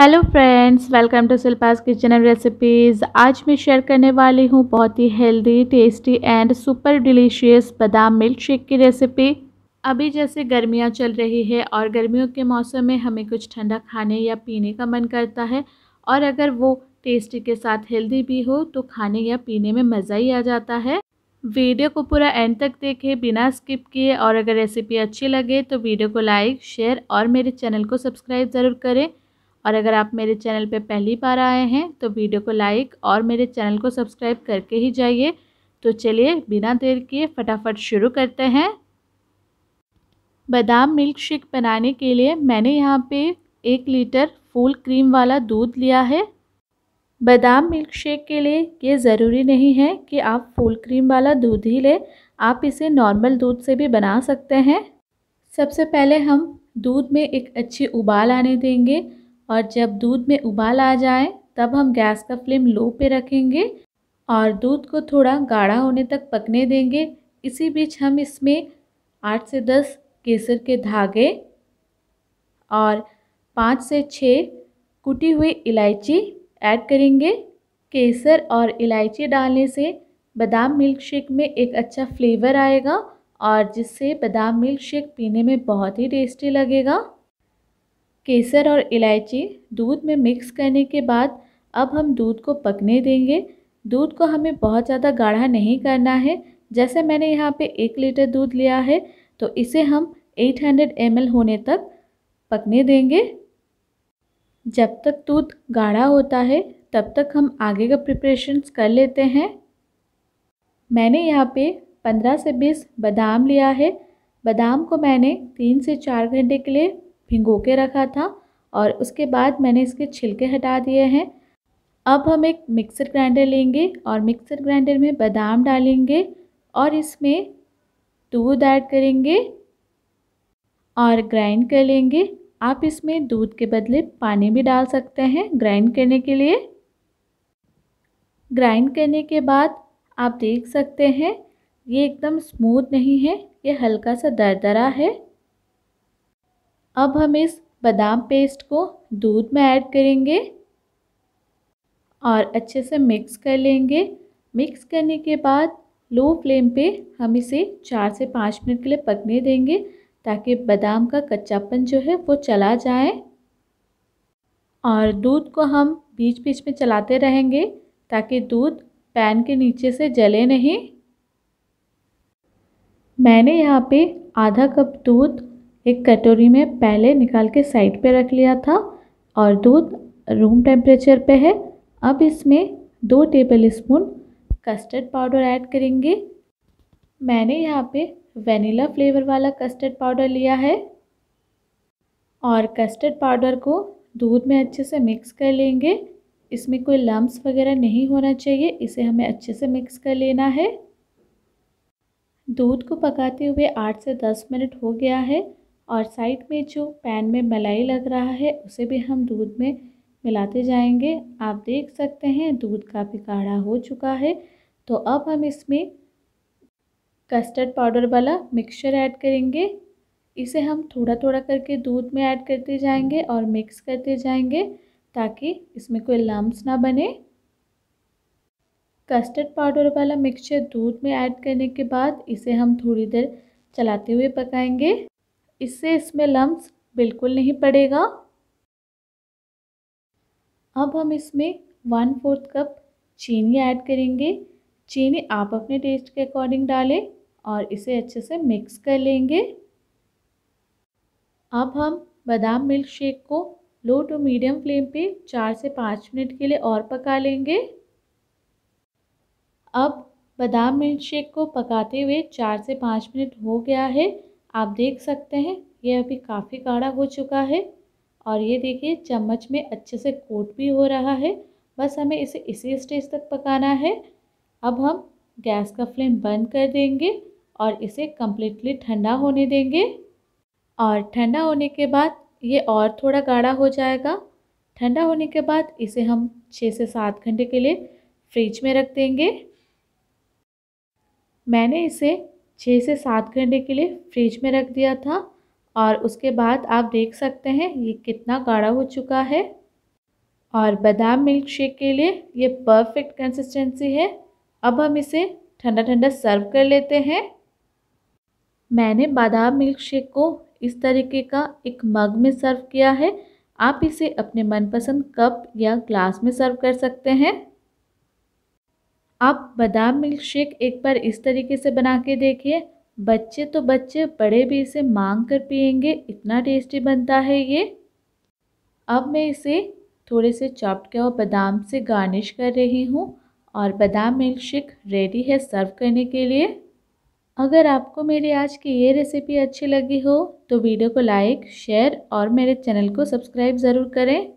hello friends welcome to Shilpa's kitchen and recipes आज मैं share करने वाली हूँ बहुत ही healthy tasty and super delicious बादाम मिल्क शेक की रेसिपी अभी जैसे गर्मियाँ चल रही है और गर्मियों के मौसम में हमें कुछ ठंडा खाने या पीने का मन करता है और अगर वो टेस्टी के साथ हेल्दी भी हो तो खाने या पीने में मज़ा ही आ जाता है वीडियो को पूरा एंड तक देखें बिना स्किप किए और अगर रेसिपी अच्छी लगे तो वीडियो को लाइक शेयर और मेरे चैनल को सब्सक्राइब ज़रूर करें और अगर आप मेरे चैनल पर पहली बार आए हैं तो वीडियो को लाइक और मेरे चैनल को सब्सक्राइब करके ही जाइए तो चलिए बिना देर किए फटाफट शुरू करते हैं बादाम मिल्क शेक बनाने के लिए मैंने यहाँ पे एक लीटर फुल क्रीम वाला दूध लिया है बादाम मिल्क शेक के लिए ये ज़रूरी नहीं है कि आप फुल क्रीम वाला दूध ही लें आप इसे नॉर्मल दूध से भी बना सकते हैं सबसे पहले हम दूध में एक अच्छी उबाल आने देंगे और जब दूध में उबाल आ जाए तब हम गैस का फ्लेम लो पे रखेंगे और दूध को थोड़ा गाढ़ा होने तक पकने देंगे इसी बीच हम इसमें आठ से दस केसर के धागे और पाँच से छः कुटी हुई इलायची ऐड करेंगे केसर और इलायची डालने से बादाम मिल्क शेक में एक अच्छा फ्लेवर आएगा और जिससे बादाम मिल्क शेक पीने में बहुत ही टेस्टी लगेगा केसर और इलायची दूध में मिक्स करने के बाद अब हम दूध को पकने देंगे दूध को हमें बहुत ज़्यादा गाढ़ा नहीं करना है जैसे मैंने यहाँ पे एक लीटर दूध लिया है तो इसे हम 800 हंड्रेड होने तक पकने देंगे जब तक दूध गाढ़ा होता है तब तक हम आगे का प्रिपरेशंस कर लेते हैं मैंने यहाँ पे 15 से 20 बादाम लिया है बादाम को मैंने तीन से चार घंटे के लिए भिगो के रखा था और उसके बाद मैंने इसके छिलके हटा दिए हैं अब हम एक मिक्सर ग्राइंडर लेंगे और मिक्सर ग्राइंडर में बादाम डालेंगे और इसमें दूध ऐड करेंगे और ग्राइंड कर लेंगे आप इसमें दूध के बदले पानी भी डाल सकते हैं ग्राइंड करने के लिए ग्राइंड करने के बाद आप देख सकते हैं ये एकदम स्मूथ नहीं है ये हल्का सा दरदरा है अब हम इस बादाम पेस्ट को दूध में ऐड करेंगे और अच्छे से मिक्स कर लेंगे मिक्स करने के बाद लो फ्लेम पे हम इसे चार से पाँच मिनट के लिए पकने देंगे ताकि बादाम का कच्चापन जो है वो चला जाए और दूध को हम बीच बीच में चलाते रहेंगे ताकि दूध पैन के नीचे से जले नहीं मैंने यहाँ पे आधा कप दूध एक कटोरी में पहले निकाल के साइड पे रख लिया था और दूध रूम टेम्परेचर पे है अब इसमें दो table spoon custard powder add करेंगे मैंने यहाँ पे वेनिला फ्लेवर वाला कस्टर्ड पाउडर लिया है और कस्टर्ड पाउडर को दूध में अच्छे से मिक्स कर लेंगे इसमें कोई लम्ब वगैरह नहीं होना चाहिए इसे हमें अच्छे से मिक्स कर लेना है दूध को पकाते हुए आठ से दस मिनट हो गया है और साइड में जो पैन में मलाई लग रहा है उसे भी हम दूध में मिलाते जाएंगे आप देख सकते हैं दूध काफ़ी गाढ़ा हो चुका है तो अब हम इसमें कस्टर्ड पाउडर वाला मिक्सचर ऐड करेंगे इसे हम थोड़ा थोड़ा करके दूध में ऐड करते जाएंगे और मिक्स करते जाएंगे ताकि इसमें कोई लम्ब ना बने कस्टर्ड पाउडर वाला मिक्सचर दूध में ऐड करने के बाद इसे हम थोड़ी देर चलाते हुए पकाएंगे इससे इसमें लम्ब बिल्कुल नहीं पड़ेगा अब हम इसमें वन फोर्थ कप चीनी ऐड करेंगे चीनी आप अपने टेस्ट के अकॉर्डिंग डालें और इसे अच्छे से मिक्स कर लेंगे अब हम बादाम मिल्क शेक को लो टू मीडियम फ्लेम पे चार से पाँच मिनट के लिए और पका लेंगे अब बादाम मिल्क शेक को पकाते हुए चार से पाँच मिनट हो गया है आप देख सकते हैं ये अभी काफ़ी गाढ़ा हो चुका है और ये देखिए चम्मच में अच्छे से कोट भी हो रहा है बस हमें इसे इसी स्टेज तक पकाना है अब हम गैस का फ्लेम बंद कर देंगे और इसे कम्प्लीटली ठंडा होने देंगे और ठंडा होने के बाद ये और थोड़ा गाढ़ा हो जाएगा ठंडा होने के बाद इसे हम छः से सात घंटे के लिए फ्रिज में रख देंगे मैंने इसे छः से सात घंटे के लिए फ्रिज में रख दिया था और उसके बाद आप देख सकते हैं ये कितना गाढ़ा हो चुका है और बादाम मिल्क शेक के लिए ये परफेक्ट कंसिस्टेंसी है अब हम इसे ठंडा ठंडा सर्व कर लेते हैं मैंने बादाम मिल्क शेक को इस तरीके का एक मग में सर्व किया है आप इसे अपने मनपसंद कप या ग्लास में सर्व कर सकते हैं आप बादाम मिल्क शेक एक बार इस तरीके से बना के देखिए बच्चे तो बच्चे बड़े भी इसे मांग कर पियेंगे इतना टेस्टी बनता है ये अब मैं इसे थोड़े से चॉप्ड किया हुआ बादाम से गार्निश कर रही हूँ और बादाम मिल्क शेक रेडी है सर्व करने के लिए अगर आपको मेरी आज की ये रेसिपी अच्छी लगी हो तो वीडियो को लाइक शेयर और मेरे चैनल को सब्सक्राइब ज़रूर करें